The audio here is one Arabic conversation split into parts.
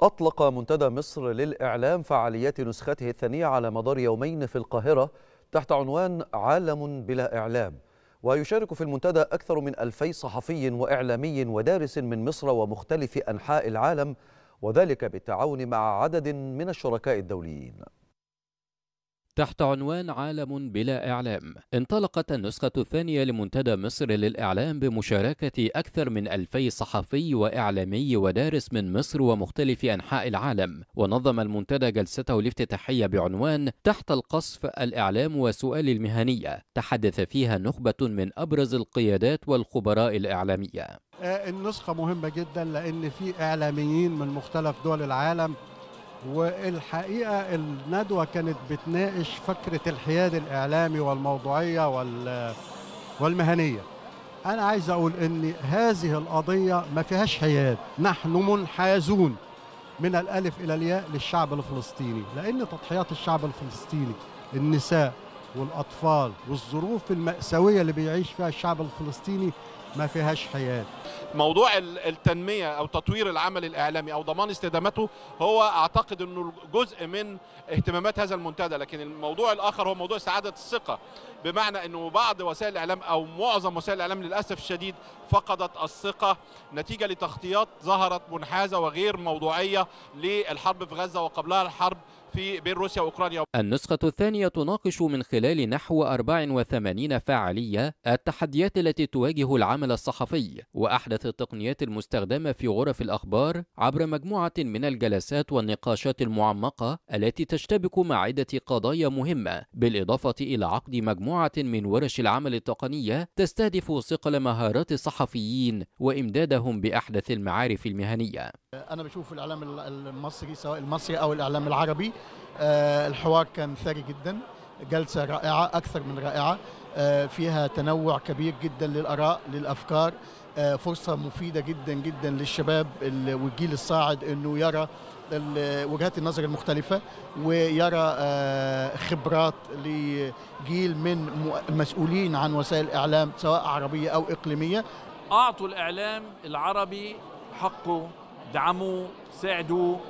أطلق منتدى مصر للإعلام فعاليات نسخته الثانية على مدار يومين في القاهرة تحت عنوان عالم بلا إعلام ويشارك في المنتدى أكثر من ألفي صحفي وإعلامي ودارس من مصر ومختلف أنحاء العالم وذلك بالتعاون مع عدد من الشركاء الدوليين تحت عنوان عالم بلا إعلام انطلقت النسخة الثانية لمنتدى مصر للإعلام بمشاركة أكثر من ألفي صحفي وإعلامي ودارس من مصر ومختلف أنحاء العالم ونظم المنتدى جلسته الافتتاحية بعنوان تحت القصف الإعلام وسؤال المهنية تحدث فيها نخبة من أبرز القيادات والخبراء الإعلامية آه، النسخة مهمة جدا لأن في إعلاميين من مختلف دول العالم والحقيقه الندوه كانت بتناقش فكره الحياد الاعلامي والموضوعيه وال والمهنيه انا عايز اقول ان هذه القضيه ما فيهاش حياد نحن منحازون من الالف الى الياء للشعب الفلسطيني لان تضحيات الشعب الفلسطيني النساء والاطفال والظروف الماساويه اللي بيعيش فيها الشعب الفلسطيني ما فيهاش حياد موضوع التنمية أو تطوير العمل الإعلامي أو ضمان استدامته هو أعتقد أنه جزء من اهتمامات هذا المنتدى لكن الموضوع الآخر هو موضوع سعادة الثقة بمعنى أنه بعض وسائل الإعلام أو معظم وسائل الإعلام للأسف الشديد فقدت الثقة نتيجة لتغطيات ظهرت منحازة وغير موضوعية للحرب في غزة وقبلها الحرب في بين روسيا وأوكرانيا النسخة الثانية تناقش من خلال نحو 84 فعالية التحديات التي تواجه العمل العمل الصحفي وأحدث التقنيات المستخدمة في غرف الأخبار عبر مجموعة من الجلسات والنقاشات المعمقة التي تشتبك مع عدة قضايا مهمة بالإضافة إلى عقد مجموعة من ورش العمل التقنية تستهدف صقل مهارات الصحفيين وإمدادهم بأحدث المعارف المهنية أنا بشوف الإعلام المصري سواء المصري أو الإعلام العربي آه، الحوار كان ثري جدا جلسة رائعة أكثر من رائعة آه، فيها تنوع كبير جدا للآراء للأفكار آه، فرصة مفيدة جدا جدا للشباب والجيل الصاعد أنه يرى وجهات النظر المختلفة ويرى آه، خبرات لجيل من مسؤولين عن وسائل الإعلام سواء عربية أو إقليمية أعطوا الإعلام العربي حقه دعموه ساعدوه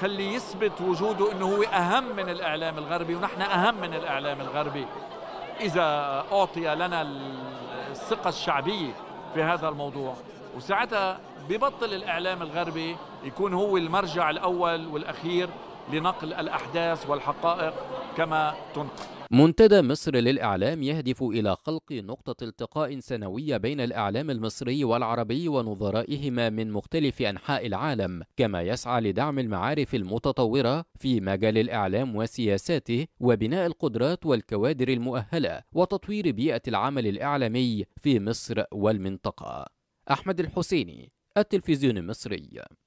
خلي يثبت وجوده انه هو اهم من الاعلام الغربي ونحن اهم من الاعلام الغربي إذا أعطي لنا الثقة الشعبية في هذا الموضوع وساعتها ببطل الإعلام الغربي يكون هو المرجع الأول والأخير لنقل الأحداث والحقائق كما تنقل منتدى مصر للإعلام يهدف إلى خلق نقطة التقاء سنوية بين الإعلام المصري والعربي ونظرائهما من مختلف أنحاء العالم، كما يسعى لدعم المعارف المتطورة في مجال الإعلام وسياساته، وبناء القدرات والكوادر المؤهلة، وتطوير بيئة العمل الإعلامي في مصر والمنطقة. أحمد الحسيني، التلفزيون المصري